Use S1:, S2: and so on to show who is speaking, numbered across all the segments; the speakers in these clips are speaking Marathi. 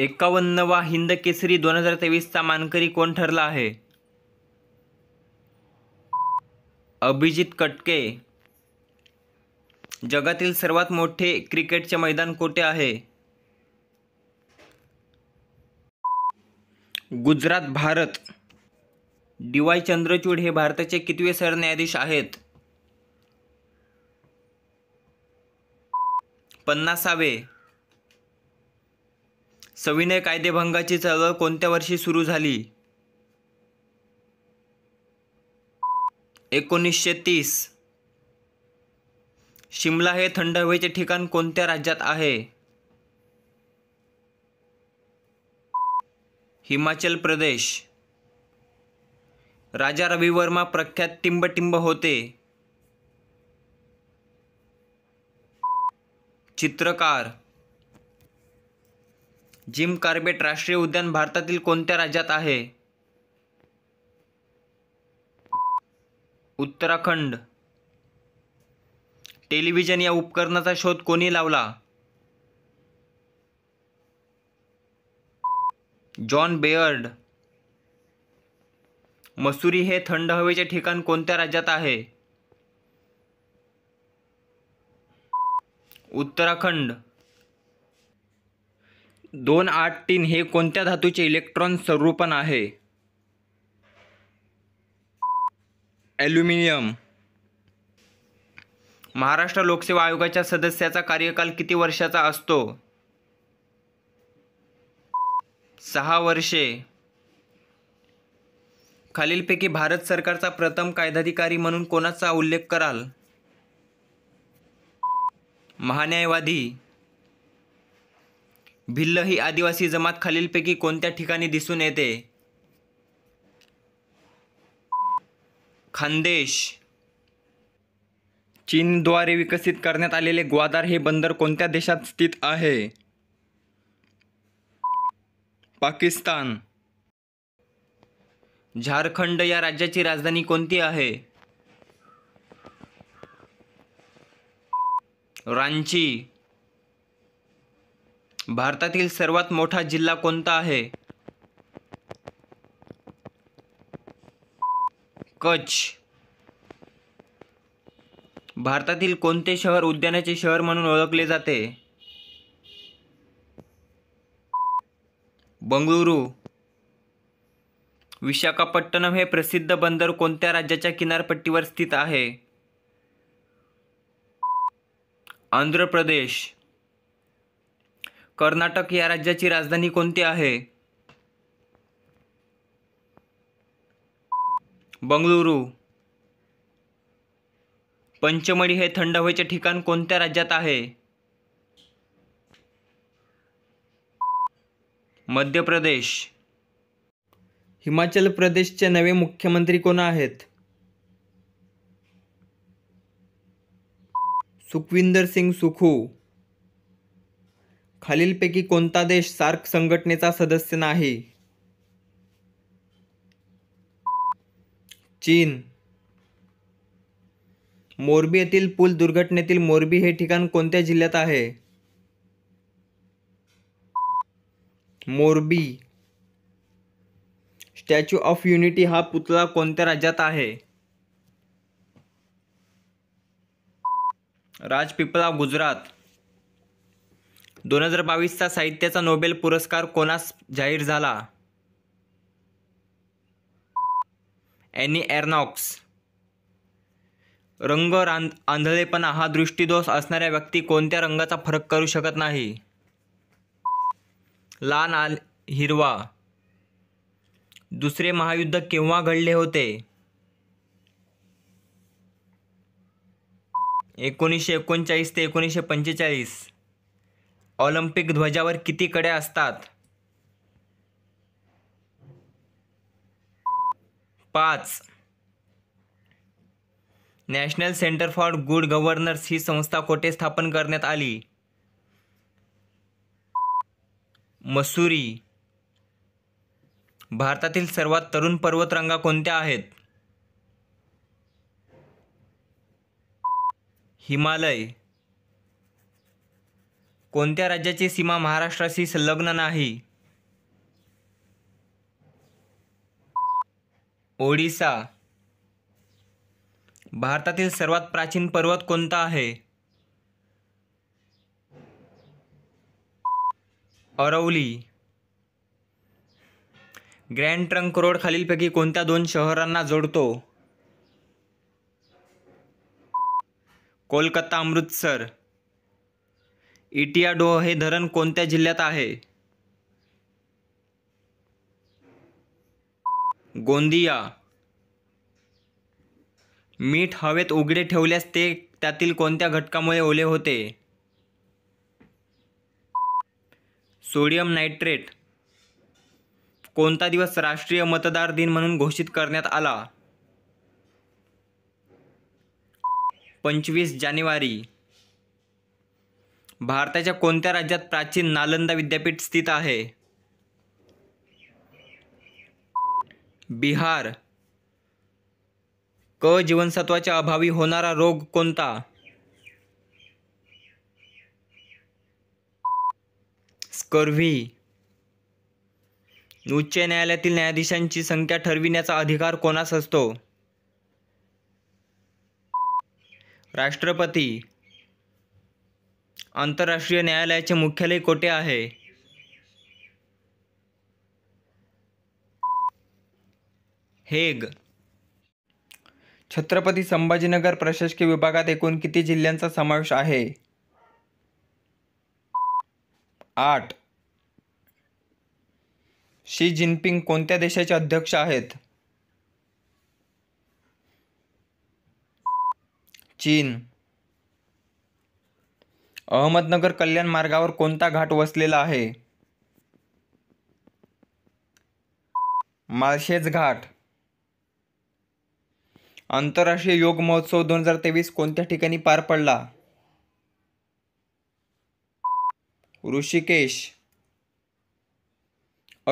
S1: एकावन्नवा हिंद केसरी दोन हजार तेवीसचा मानकरी कोण ठरला आहे अभिजित कटके जगातील सर्वात मोठे क्रिकेटचे मैदान कोठे आहे गुजरात भारत डी वाय चंद्रचूड हे भारताचे कितवे सरन्यायाधीश आहेत पन्नासावे सविनय कायदेभंगाची चळवळ कोणत्या वर्षी सुरू झाली एकोणीसशे तीस शिमला हे थंड हवेचे ठिकाण कोणत्या राज्यात आहे हिमाचल प्रदेश राजा रविवर्मा प्रख्यात टिंबटिंब होते चित्रकार जिम कार्बेट राष्ट्रीय उद्यान भारतातील कोणत्या राज्यात आहे उत्तराखंड टेलिव्हिजन या उपकरणाचा शोध कोणी लावला जॉन बेअर्ड मसुरी हे थंड हवेचे ठिकाण कोणत्या राज्यात आहे उत्तराखंड दोन आठ तीन हे कोणत्या धातूचे इलेक्ट्रॉन स्वरूपण आहे ॲल्युमिनियम महाराष्ट्र लोकसेवा आयोगाच्या सदस्याचा कार्यकाल किती वर्षाचा असतो सहा वर्षे खालीलपैकी भारत सरकारचा प्रथम कायदाधिकारी म्हणून कोणाचा उल्लेख कराल महान्यायवादी भिल्ल ही आदिवासी जमात खालीलपैकी कोणत्या ठिकाणी दिसून येते खानदेश चीनद्वारे विकसित करण्यात आलेले ग्वादार हे बंदर कोणत्या देशात स्थित आहे पाकिस्तान झारखंड या राज्याची राजधानी कोणती आहे रांची भारतातील सर्वात मोठा जिल्हा कोणता आहे कच्छ भारतातील कोणते शहर उद्यानाचे शहर म्हणून ओळखले जाते बंगळुरू विशाखापट्टणम हे प्रसिद्ध बंदर कोणत्या राज्याच्या किनारपट्टीवर स्थित आहे आंध्र प्रदेश कर्नाटक या राज्याची राजधानी कोणती आहे बंगळुरू पंचमढी हे थंड हवेचे ठिकाण कोणत्या राज्यात आहे मध्य प्रदेश हिमाचल प्रदेशचे नवे मुख्यमंत्री कोण आहेत सुखविंदर सिंग सुखू खालीलपैकी कोणता देश सार्क संघटनेचा सदस्य नाही चीन मोरबी येथील पूल दुर्घटनेतील मोरबी हे ठिकाण कोणत्या जिल्ह्यात आहे मोरबी स्टॅच्यू ऑफ युनिटी हा पुतळा कोणत्या राज्यात आहे राजपिपळा गुजरात दोन हजार बावीसचा साहित्याचा नोबेल पुरस्कार कोणास जाहीर झाला एनी एरनॉक्स रंग रांध आंधळेपणा हा दृष्टीदोष असणाऱ्या व्यक्ती कोणत्या रंगाचा फरक करू शकत नाही लाल आल हिरवा दुसरे महायुद्ध केव्हा घडले होते एकोणीसशे एकोणचाळीस ते एकोणीसशे पंचेचाळीस ऑलिम्पिक ध्वजावर किती कड्या असतात पाच national centre for good governors ही संस्था कोठे स्थापन करण्यात आली मसुरी भारतातील सर्वात तरुण पर्वतरांगा कोणत्या आहेत हिमालय कोणत्या राज्याची सीमा महाराष्ट्राशी संलग्न नाही ओडिसा भारतातील सर्वात प्राचीन पर्वत कोणता आहे अरवली ग्रँड ट्रंक रोड खालीलपैकी कोणत्या दोन शहरांना जोडतो कोलकाता अमृतसर इटियाडो हे धरण कोणत्या जिल्ह्यात आहे गोंदिया मीठ हवेत उघडे ठेवल्यास ते त्यातील कोणत्या घटकामुळे ओले होते सोडियम नायट्रेट कोणता दिवस राष्ट्रीय मतदार दिन म्हणून घोषित करण्यात आला पंचवीस जानेवारी भारताच्या कोणत्या राज्यात प्राचीन नालंदा विद्यापीठ स्थित आहे बिहार क जीवनसत्वाच्या अभावी होणारा रोग कोणता स्कर्व्ही उच्च न्यायालयातील न्यायाधीशांची संख्या ठरविण्याचा अधिकार कोणास असतो राष्ट्रपती आंतरराष्ट्रीय न्यायालयाचे मुख्यालय कोठे आहे हेग छत्रपती संभाजीनगर प्रशासकीय विभागात एकूण किती जिल्ह्यांचा समावेश आहे आठ शी जिनपिंग कोणत्या देशाचे अध्यक्ष आहेत चीन अहमदनगर कल्याण मार्गावर कोणता घाट वसलेला आहे माळशेज घाट आंतरराष्ट्रीय योग महोत्सव दोन हजार तेवीस कोणत्या ठिकाणी पार पडला ऋषिकेश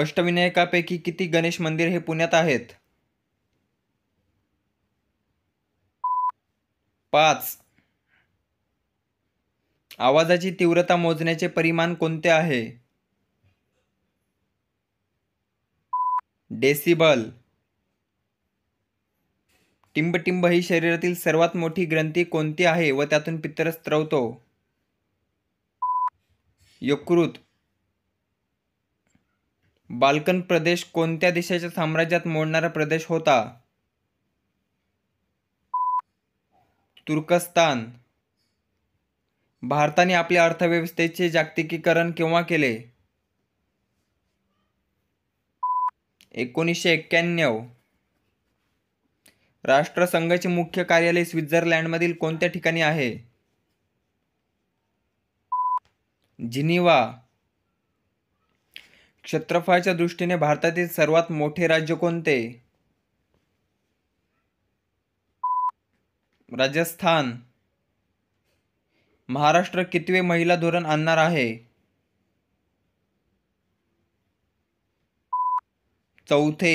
S1: अष्टविनायकापैकी किती गणेश मंदिर हे पुण्यात आहेत पाच आवाजाची तीव्रता मोजण्याचे परिमाण कोणते आहे डेसिबल टिंबटिंब ही शरीरातील सर्वात मोठी ग्रंथी कोणती आहे व त्यातून पित्तर स्त्रवतो यकृत बाल्कन प्रदेश कोणत्या देशाच्या साम्राज्यात मोडणारा प्रदेश होता तुर्कस्तान भारताने आपल्या अर्थव्यवस्थेचे जागतिकीकरण केव्हा केले एकोणीसशे एक्क्याण्णव राष्ट्रसंघाचे मुख्य कार्यालय स्वित्झर्लंडमधील कोणत्या ठिकाणी आहे जिनिवा क्षेत्रफळाच्या दृष्टीने भारतातील सर्वात मोठे राज्य कोणते राजस्थान महाराष्ट्र कितवे महिला धोरण आणणार आहे चौथे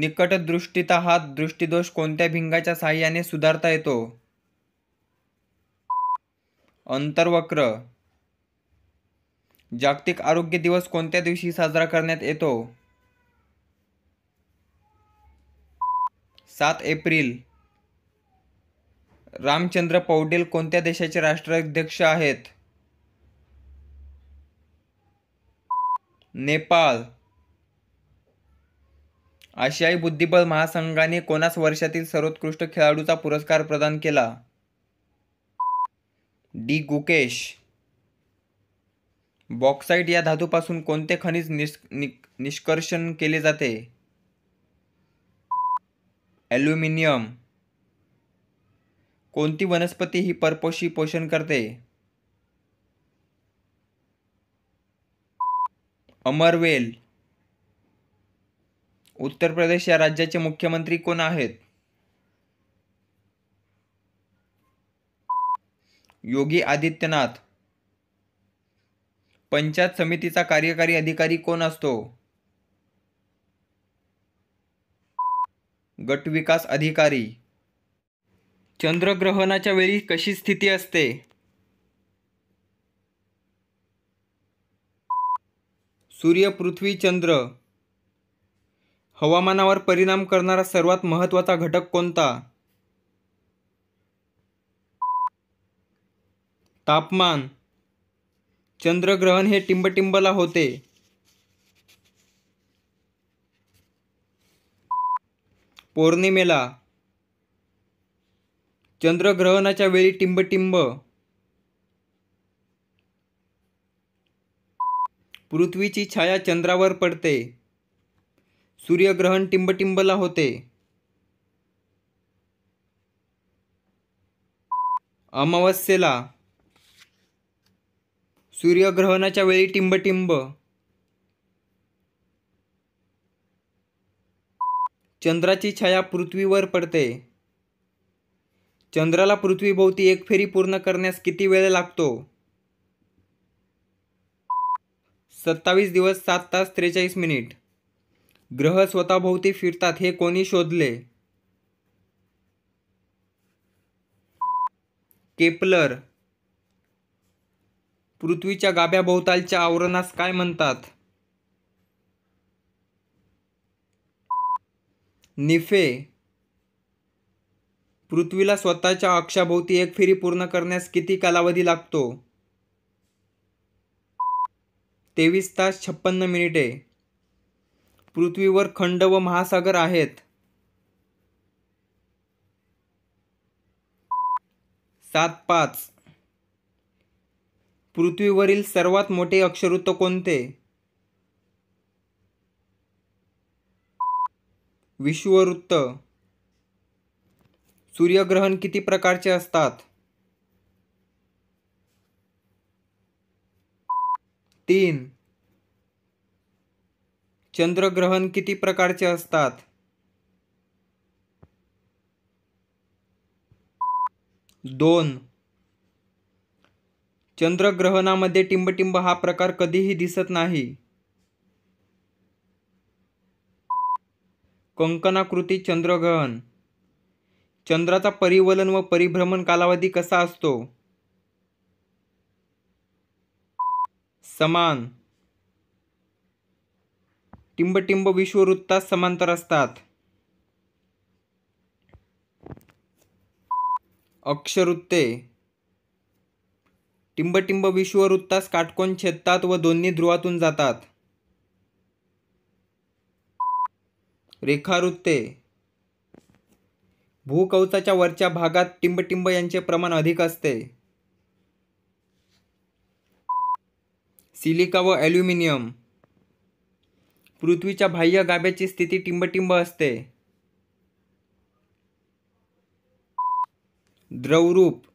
S1: निकटदृष्टीता हा दृष्टीदोष कोणत्या भिंगाच्या साह्याने सुधारता येतो अंतर्वक्र जागतिक आरोग्य दिवस कोणत्या दिवशी साजरा करण्यात येतो सात एप्रिल रामचंद्र पौडेल कोणत्या देशाचे राष्ट्राध्यक्ष आहेत नेपाळ आशियाई बुद्धिबळ महासंघाने कोणास वर्षातील सर्वोत्कृष्ट खेळाडूचा पुरस्कार प्रदान केला डी गुकेश बॉक्साईट या धातूपासून कोणते खनिज निष् निष्कर्षण केले जाते ॲल्युमिनियम कोणती वनस्पती ही परपोषी पोषण करते अमरवेल उत्तर प्रदेश या राज्याचे मुख्यमंत्री कोण आहेत योगी आदित्यनाथ पंचायत समितीचा कार्यकारी अधिकारी कोण असतो गट विकास अधिकारी चंद्रग्रहणाच्या वेळी कशी स्थिती असते सूर्य पृथ्वी चंद्र हवामानावर परिणाम करणारा सर्वात महत्त्वाचा घटक कोणता तापमान चंद्रग्रहण हे टिंबटिंबला होते पौर्णिमेला चंद्रग्रहणाच्या वेळी टिंबटिंब पृथ्वीची छाया चंद्रावर पडते सूर्यग्रहण टिंबटिंबला होते अमावस्येला सूर्यग्रहणाच्या वेळी टिंबटिंब चंद्राची छाया पृथ्वीवर पडते चंद्राला पृथ्वीभोवती एक फेरी पूर्ण करण्यास किती वेळ लागतो सत्तावीस दिवस सात तास त्रेचाळीस मिनिट ग्रह स्वतःभोवती फिरतात हे कोणी शोधले केपलर पृथ्वीच्या गाभ्याभोवतालच्या आवरणास काय म्हणतात निफे पृथ्वीला स्वतःच्या अक्षाभोवती एक फेरी पूर्ण करण्यास किती कालावधी लागतो तेवीस तास छप्पन्न मिनिटे पृथ्वीवर खंड व महासागर आहेत सात पाच पृथ्वीवरील सर्वात मोठे अक्षवृत्त कोणते विश्ववृत्त सूर्यग्रहण किती प्रकारचे असतात तीन चंद्रग्रहण किती प्रकारचे असतात दोन चंद्रग्रहणामध्ये टिंबटिंब हा प्रकार कधीही दिसत नाही कंकणाकृती चंद्रग्रहण चंद्राचा परिवलन व परिभ्रमण कालावधी कसा असतो समान टिंबटिंब विश्ववृत्तास समांतर असतात अक्षवृत्ते टिंबटिंब विश्ववृत्तास काटकोन छेदतात व दोन्ही ध्रुवातून जातात रेखावृत्ते भूकवचाच्या वरच्या भागात टिंबटिंब यांचे प्रमाण अधिक असते सिलिका व ॲल्युमिनियम पृथ्वीच्या बाह्य गाभ्याची स्थिती टिंबटिंब असते द्रवरूप